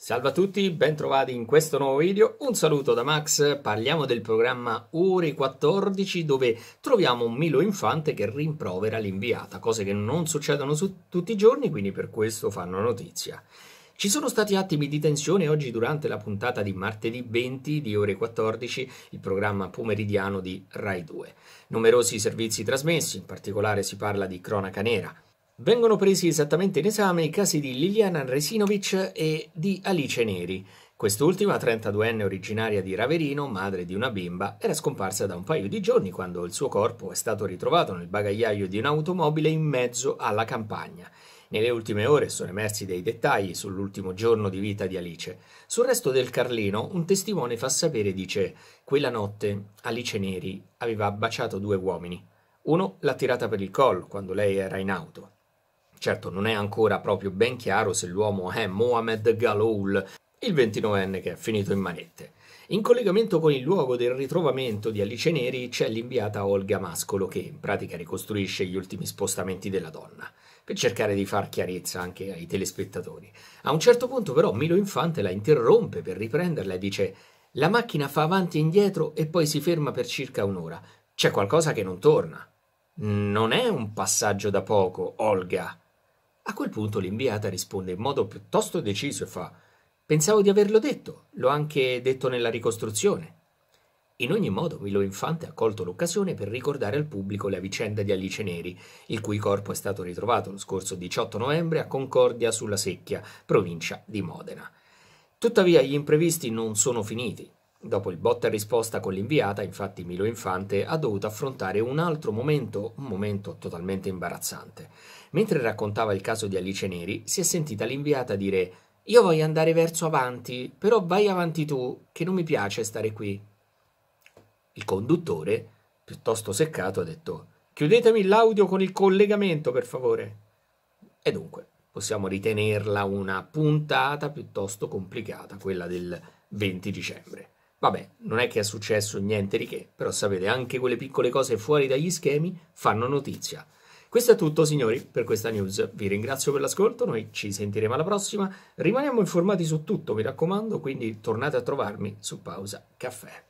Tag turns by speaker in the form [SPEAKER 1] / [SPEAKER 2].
[SPEAKER 1] Salve a tutti, bentrovati in questo nuovo video. Un saluto da Max, parliamo del programma Ore 14 dove troviamo un Milo Infante che rimprovera l'inviata, cose che non succedono su tutti i giorni, quindi per questo fanno notizia. Ci sono stati attimi di tensione oggi durante la puntata di martedì 20 di ore 14, il programma pomeridiano di Rai 2. Numerosi servizi trasmessi, in particolare si parla di Cronaca Nera, Vengono presi esattamente in esame i casi di Liliana Resinovic e di Alice Neri. Quest'ultima, 32enne originaria di Raverino, madre di una bimba, era scomparsa da un paio di giorni quando il suo corpo è stato ritrovato nel bagagliaio di un'automobile in mezzo alla campagna. Nelle ultime ore sono emersi dei dettagli sull'ultimo giorno di vita di Alice. Sul resto del Carlino, un testimone fa sapere dice: Quella notte Alice Neri aveva baciato due uomini. Uno l'ha tirata per il collo quando lei era in auto. Certo, non è ancora proprio ben chiaro se l'uomo è Mohamed Galoul, il 29enne che è finito in manette. In collegamento con il luogo del ritrovamento di Alice Neri c'è l'inviata Olga Mascolo che in pratica ricostruisce gli ultimi spostamenti della donna, per cercare di far chiarezza anche ai telespettatori. A un certo punto però Milo Infante la interrompe per riprenderla e dice la macchina fa avanti e indietro e poi si ferma per circa un'ora. C'è qualcosa che non torna. Non è un passaggio da poco, Olga, a quel punto l'inviata risponde in modo piuttosto deciso e fa Pensavo di averlo detto, l'ho anche detto nella ricostruzione. In ogni modo, Milo Infante ha colto l'occasione per ricordare al pubblico la vicenda di Alice Neri, il cui corpo è stato ritrovato lo scorso 18 novembre a Concordia sulla Secchia, provincia di Modena. Tuttavia, gli imprevisti non sono finiti. Dopo il botta e risposta con l'inviata, infatti Milo Infante ha dovuto affrontare un altro momento, un momento totalmente imbarazzante. Mentre raccontava il caso di Alice Neri, si è sentita l'inviata dire «Io voglio andare verso avanti, però vai avanti tu, che non mi piace stare qui». Il conduttore, piuttosto seccato, ha detto «Chiudetemi l'audio con il collegamento, per favore». E dunque, possiamo ritenerla una puntata piuttosto complicata, quella del 20 dicembre. Vabbè, non è che è successo niente di che, però sapete, anche quelle piccole cose fuori dagli schemi fanno notizia. Questo è tutto signori per questa news, vi ringrazio per l'ascolto, noi ci sentiremo alla prossima, rimaniamo informati su tutto mi raccomando, quindi tornate a trovarmi su Pausa Caffè.